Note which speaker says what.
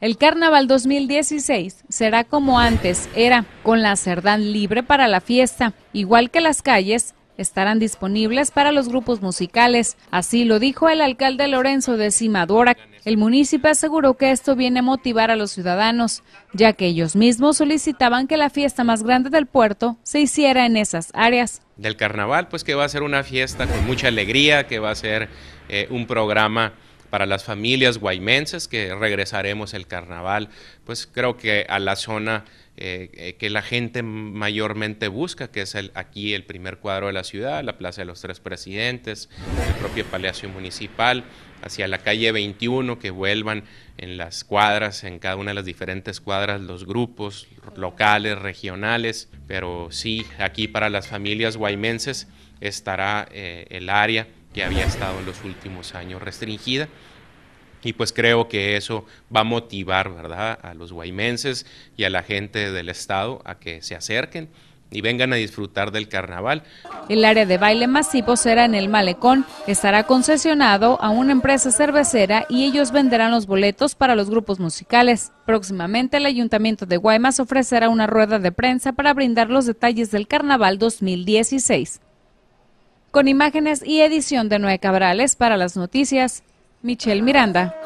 Speaker 1: El Carnaval 2016 será como antes era, con la Cerdán libre para la fiesta, igual que las calles estarán disponibles para los grupos musicales. Así lo dijo el alcalde Lorenzo de Cimadora. El municipio aseguró que esto viene a motivar a los ciudadanos, ya que ellos mismos solicitaban que la fiesta más grande del puerto se hiciera en esas áreas.
Speaker 2: Del carnaval, pues que va a ser una fiesta con mucha alegría, que va a ser eh, un programa para las familias guaymenses que regresaremos el carnaval, pues creo que a la zona eh, eh, que la gente mayormente busca, que es aquí el primer cuadro de la ciudad, la Plaza de los Tres Presidentes, el propio Palacio Municipal, hacia la calle 21, que vuelvan en las cuadras, en cada una de las diferentes cuadras, los grupos locales, regionales, pero sí, aquí para las familias guaymenses estará eh, el área que había estado en los últimos años restringida. Y pues creo que eso va a motivar ¿verdad? a los guaymenses y a la gente del estado a que se acerquen y vengan a disfrutar del carnaval.
Speaker 1: El área de baile masivo será en el malecón, estará concesionado a una empresa cervecera y ellos venderán los boletos para los grupos musicales. Próximamente el Ayuntamiento de Guaymas ofrecerá una rueda de prensa para brindar los detalles del carnaval 2016. Con imágenes y edición de Noé Cabrales para las noticias, Michelle Miranda.